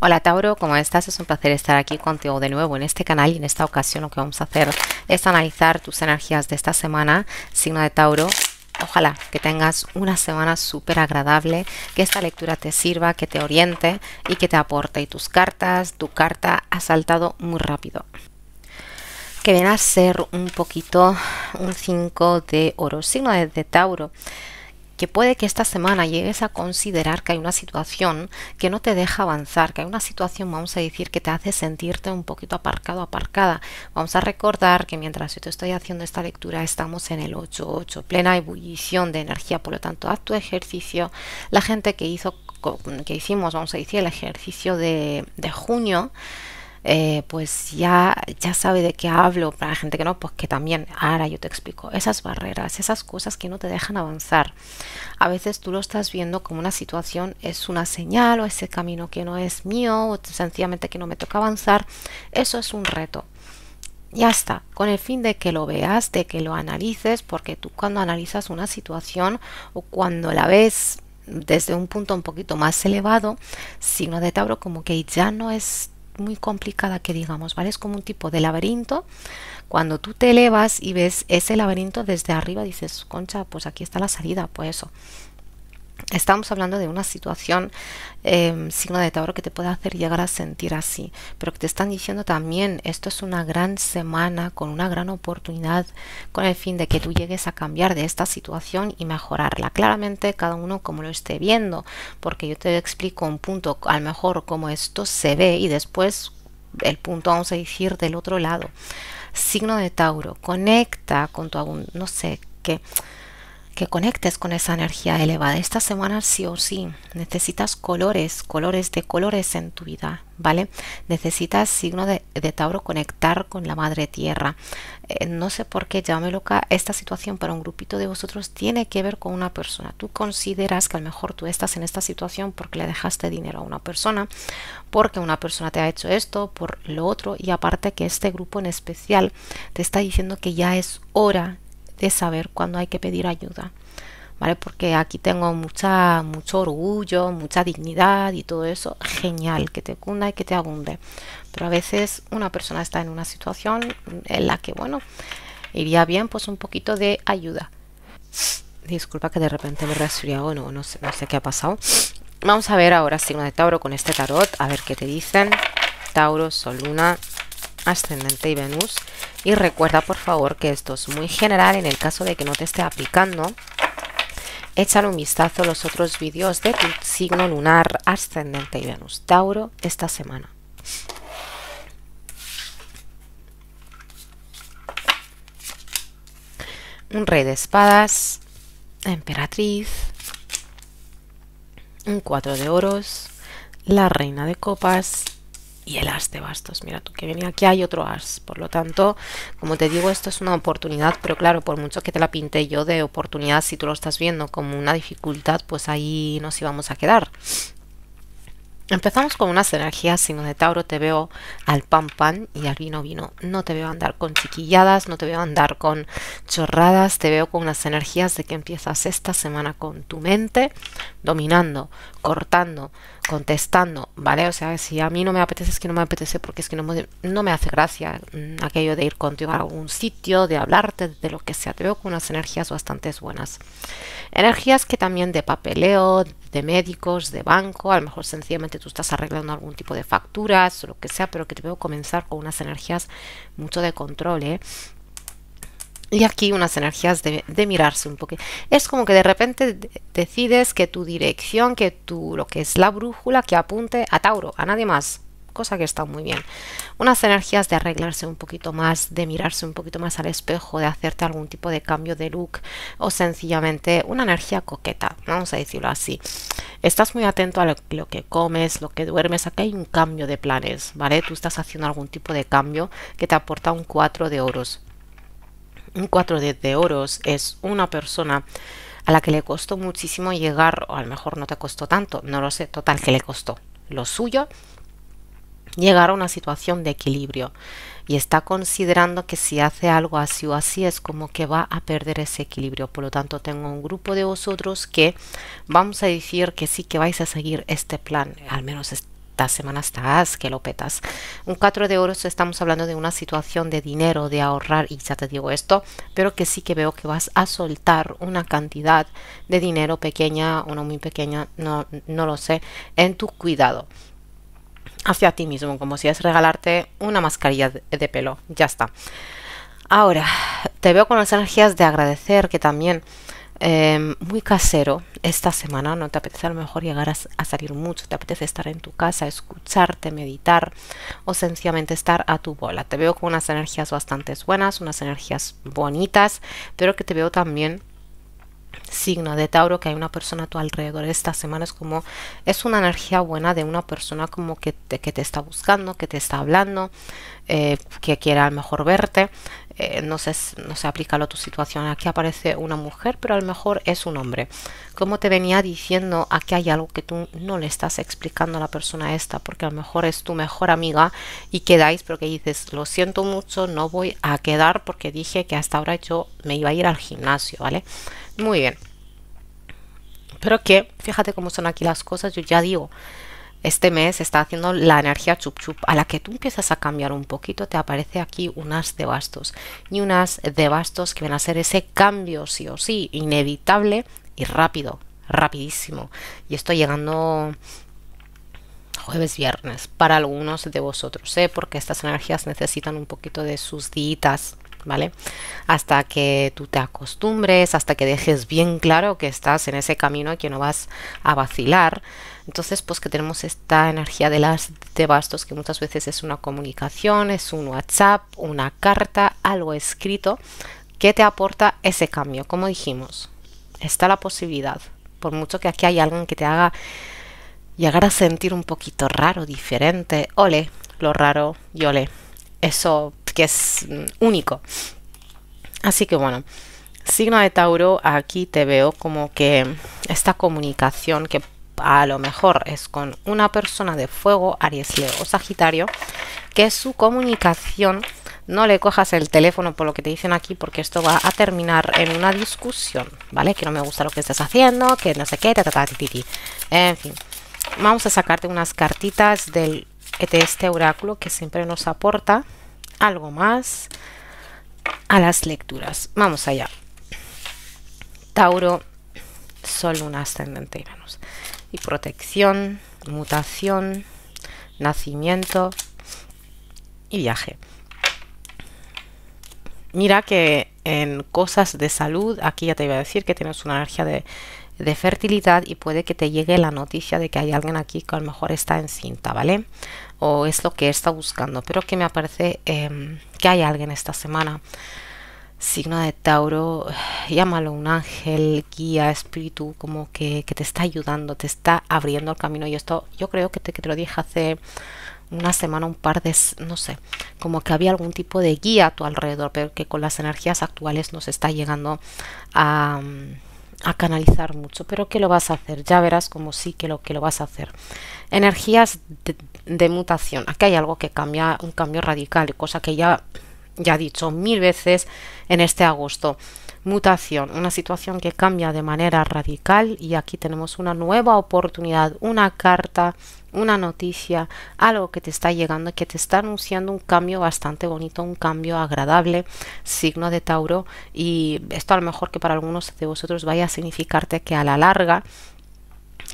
Hola Tauro, ¿cómo estás? Es un placer estar aquí contigo de nuevo en este canal y en esta ocasión lo que vamos a hacer es analizar tus energías de esta semana, signo de Tauro, Ojalá que tengas una semana súper agradable, que esta lectura te sirva, que te oriente y que te aporte. Y tus cartas, tu carta ha saltado muy rápido. Que viene a ser un poquito un 5 de oro, signo de Tauro que puede que esta semana llegues a considerar que hay una situación que no te deja avanzar, que hay una situación, vamos a decir, que te hace sentirte un poquito aparcado, aparcada. Vamos a recordar que mientras yo te estoy haciendo esta lectura estamos en el 8-8, plena ebullición de energía, por lo tanto, haz tu ejercicio. La gente que hizo que hicimos, vamos a decir, el ejercicio de, de junio, eh, pues ya, ya sabe de qué hablo. Para la gente que no, pues que también, ahora yo te explico. Esas barreras, esas cosas que no te dejan avanzar. A veces tú lo estás viendo como una situación, es una señal o ese camino que no es mío o sencillamente que no me toca avanzar. Eso es un reto. Ya está, con el fin de que lo veas, de que lo analices, porque tú cuando analizas una situación o cuando la ves desde un punto un poquito más elevado, signo de Tauro como que ya no es muy complicada que digamos, ¿vale? Es como un tipo de laberinto. Cuando tú te elevas y ves ese laberinto desde arriba, dices, concha, pues aquí está la salida, pues eso. Estamos hablando de una situación, em, signo de Tauro, que te puede hacer llegar a sentir así, pero que te están diciendo también, esto es una gran semana, con una gran oportunidad, con el fin de que tú llegues a cambiar de esta situación y mejorarla. Claramente, cada uno como lo esté viendo, porque yo te explico un punto, a lo mejor cómo esto se ve y después el punto, vamos a decir, del otro lado. Signo de Tauro, conecta con tu, no sé, qué que conectes con esa energía elevada. Esta semana sí o sí necesitas colores, colores de colores en tu vida, ¿vale? Necesitas signo de, Tauro conectar con la madre tierra. Eh, no sé por qué, llámame loca, esta situación para un grupito de vosotros tiene que ver con una persona. Tú consideras que a lo mejor tú estás en esta situación porque le dejaste dinero a una persona, porque una persona te ha hecho esto, por lo otro, y aparte que este grupo en especial te está diciendo que ya es hora de saber cuándo hay que pedir ayuda. ¿Vale? Porque aquí tengo mucha, mucho orgullo, mucha dignidad y todo eso. Genial, que te cunda y que te abunde. Pero a veces una persona está en una situación en la que, bueno, iría bien pues un poquito de ayuda. Disculpa que de repente me resfriado, o no, sé, no sé qué ha pasado. Vamos a ver ahora signo de Tauro con este tarot, a ver qué te dicen. Tauro, Sol, Luna, Ascendente y Venus. Y recuerda por favor que esto es muy general en el caso de que no te esté aplicando. Échale un vistazo a los otros vídeos de tu signo lunar ascendente y Venus Tauro esta semana. Un rey de espadas, emperatriz, un cuatro de oros, la reina de copas y el as de bastos. Mira tú que venía aquí hay otro as. Por lo tanto, como te digo, esto es una oportunidad, pero claro, por mucho que te la pinte yo de oportunidad, si tú lo estás viendo como una dificultad, pues ahí nos íbamos a quedar. Empezamos con unas energías, sino de Tauro, te veo al pan pan y al vino vino. No te veo andar con chiquilladas, no te veo andar con chorradas, te veo con unas energías de que empiezas esta semana con tu mente dominando, cortando, contestando, ¿vale? O sea, si a mí no me apetece, es que no me apetece porque es que no me, no me hace gracia mm, aquello de ir contigo a algún sitio, de hablarte, de lo que sea. Te veo con unas energías bastante buenas. Energías que también de papeleo, de médicos, de banco, a lo mejor sencillamente tú estás arreglando algún tipo de facturas o lo que sea, pero que te veo comenzar con unas energías mucho de control, ¿eh? Y aquí unas energías de, mirarse un poco. Es como que de repente decides que tu dirección, que tu, lo que es la brújula, que apunte a Tauro, a nadie más. Cosa que está muy bien. Unas energías de arreglarse un poquito más, de mirarse un poquito más al espejo, de hacerte algún tipo de cambio de look o sencillamente una energía coqueta, vamos a decirlo así. Estás muy atento a lo, lo que comes, lo que duermes. Aquí hay un cambio de planes, ¿vale? Tú estás haciendo algún tipo de cambio que te aporta un 4 de oros un 4 de, oros es una persona a la que le costó muchísimo llegar, o a lo mejor no te costó tanto, no lo sé, total que le costó lo suyo, llegar a una situación de equilibrio y está considerando que si hace algo así o así es como que va a perder ese equilibrio. Por lo tanto, tengo un grupo de vosotros que vamos a decir que sí que vais a seguir este plan, al menos este semanas semana estás, que lo petas. Un 4 de oros estamos hablando de una situación de dinero, de ahorrar, y ya te digo esto, pero que sí que veo que vas a soltar una cantidad de dinero pequeña, una muy pequeña, no, no lo sé, en tu cuidado hacia ti mismo, como si es regalarte una mascarilla de pelo, ya está. Ahora, te veo con las energías de agradecer, que también Em, muy casero esta semana, no te apetece a lo mejor llegar a, salir mucho, te apetece estar en tu casa, escucharte, meditar o sencillamente estar a tu bola. Te veo con unas energías bastante buenas, unas energías bonitas, pero que te veo también signo de Tauro que hay una persona a tu alrededor esta semana es como es una energía buena de una persona como que te, que te está buscando que te está hablando eh, que quiera a lo mejor verte. Eh, no sé, no se aplica a tu situación. Aquí aparece una mujer, pero a lo mejor es un hombre. Como te venía diciendo, aquí hay algo que tú no le estás explicando a la persona esta, porque a lo mejor es tu mejor amiga y quedáis, porque dices, lo siento mucho, no voy a quedar porque dije que hasta ahora yo me iba a ir al gimnasio, ¿vale? Muy bien. Pero que, fíjate cómo son aquí las cosas, yo ya digo, este mes está haciendo la energía chup chup, a la que tú empiezas a cambiar un poquito, te aparece aquí unas de bastos y unas de bastos que van a ser ese cambio sí o sí, inevitable y rápido, rapidísimo. Y estoy llegando jueves, viernes, para algunos de vosotros, ¿eh? porque estas energías necesitan un poquito de sus ditas ¿vale? Hasta que tú te acostumbres, hasta que dejes bien claro que estás en ese camino y que no vas a vacilar. Entonces, pues que tenemos esta energía de las de bastos que muchas veces es una comunicación, es un WhatsApp, una carta, algo escrito que te aporta ese cambio. Como dijimos, está la posibilidad. Por mucho que aquí hay alguien que te haga llegar a sentir un poquito raro, diferente, ole, lo raro y ole. Eso que es mm, único. Así que bueno, signo de Tauro, aquí te veo como que esta comunicación que a lo mejor es con una persona de fuego, Aries, Leo o Sagitario, que su comunicación no le cojas el teléfono por lo que te dicen aquí, porque esto va a terminar en una discusión, ¿vale? Que no me gusta lo que estás haciendo, que no sé qué, En fin, vamos a sacarte unas cartitas del, de este oráculo que siempre nos aporta algo más a las lecturas. Vamos allá. Tauro, Sol, Luna, Ascendente y Venus. Y protección, mutación, nacimiento y viaje. Mira que en cosas de salud, aquí ya te iba a decir que tienes una energía de de fertilidad y puede que te llegue la noticia de que hay alguien aquí que a lo mejor está encinta, ¿vale? O es lo que está buscando, pero que me parece em, que hay alguien esta semana. Signo de Tauro, llámalo un ángel, guía, espíritu, como que, te está ayudando, te está abriendo el camino. Y esto yo creo que te, que te lo dije hace una semana, un par de, no sé, como que había algún tipo de guía a tu alrededor, pero que con las energías actuales nos está llegando a, a canalizar mucho, pero que lo vas a hacer, ya verás como sí que lo que lo vas a hacer. Energías de, mutación, aquí hay algo que cambia, un cambio radical, cosa que ya ya he dicho mil veces en este agosto. Mutación, una situación que cambia de manera radical y aquí tenemos una nueva oportunidad, una carta una noticia, algo que te está llegando, que te está anunciando un cambio bastante bonito, un cambio agradable, signo de Tauro. Y esto a lo mejor que para algunos de vosotros vaya a significarte que a la larga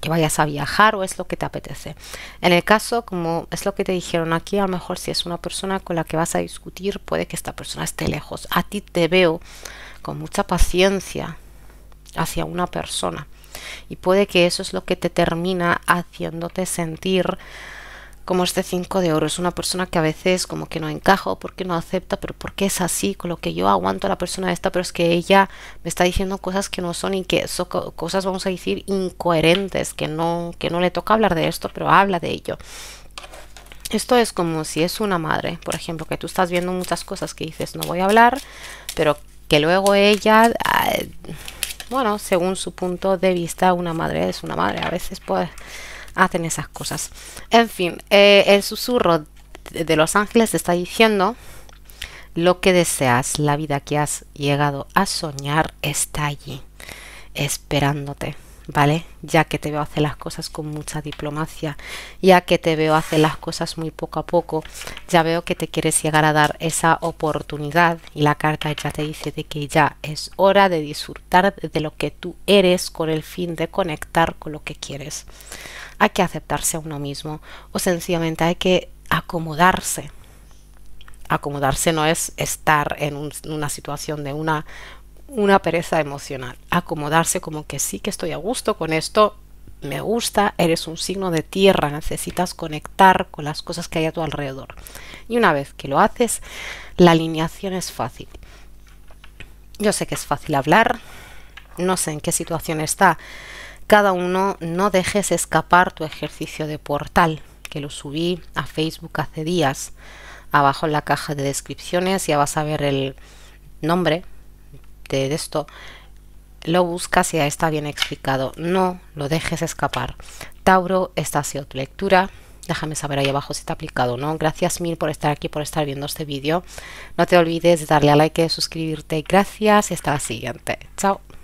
que vayas a viajar o es lo que te apetece. En el caso, como es lo que te dijeron aquí, a lo mejor si es una persona con la que vas a discutir, puede que esta persona esté lejos. A ti te veo con mucha paciencia hacia una persona y puede que eso es lo que te termina haciéndote sentir como este 5 de oro. Es una persona que a veces como que no encaja porque no acepta, pero porque es así, con lo que yo aguanto a la persona esta, pero es que ella me está diciendo cosas que no son y que son cosas, vamos a decir, incoherentes, que no, que no le toca hablar de esto, pero habla de ello. Esto es como si es una madre, por ejemplo, que tú estás viendo muchas cosas que dices, no voy a hablar, pero que luego ella ah, bueno, según su punto de vista, una madre es una madre. A veces pues hacen esas cosas. En fin, eh, el susurro de Los Ángeles está diciendo lo que deseas, la vida que has llegado a soñar está allí, esperándote. ¿vale? Ya que te veo hacer las cosas con mucha diplomacia, ya que te veo hacer las cosas muy poco a poco, ya veo que te quieres llegar a dar esa oportunidad y la carta ya te dice de que ya es hora de disfrutar de lo que tú eres con el fin de conectar con lo que quieres. Hay que aceptarse a uno mismo o sencillamente hay que acomodarse. Acomodarse no es estar en una situación de una una pereza emocional. Acomodarse como que sí que estoy a gusto con esto, me gusta, eres un signo de tierra, necesitas conectar con las cosas que hay a tu alrededor. Y una vez que lo haces, la alineación es fácil. Yo sé que es fácil hablar, no sé en qué situación está cada uno, no dejes escapar tu ejercicio de portal, que lo subí a Facebook hace días. Abajo en la caja de descripciones ya vas a ver el nombre de esto, lo buscas y ya está bien explicado. No lo dejes escapar. Tauro, esta ha sido tu lectura. Déjame saber ahí abajo si te ha aplicado o no. Gracias mil por estar aquí, por estar viendo este vídeo. No te olvides de darle a like, de suscribirte. Gracias y hasta la siguiente. Chao.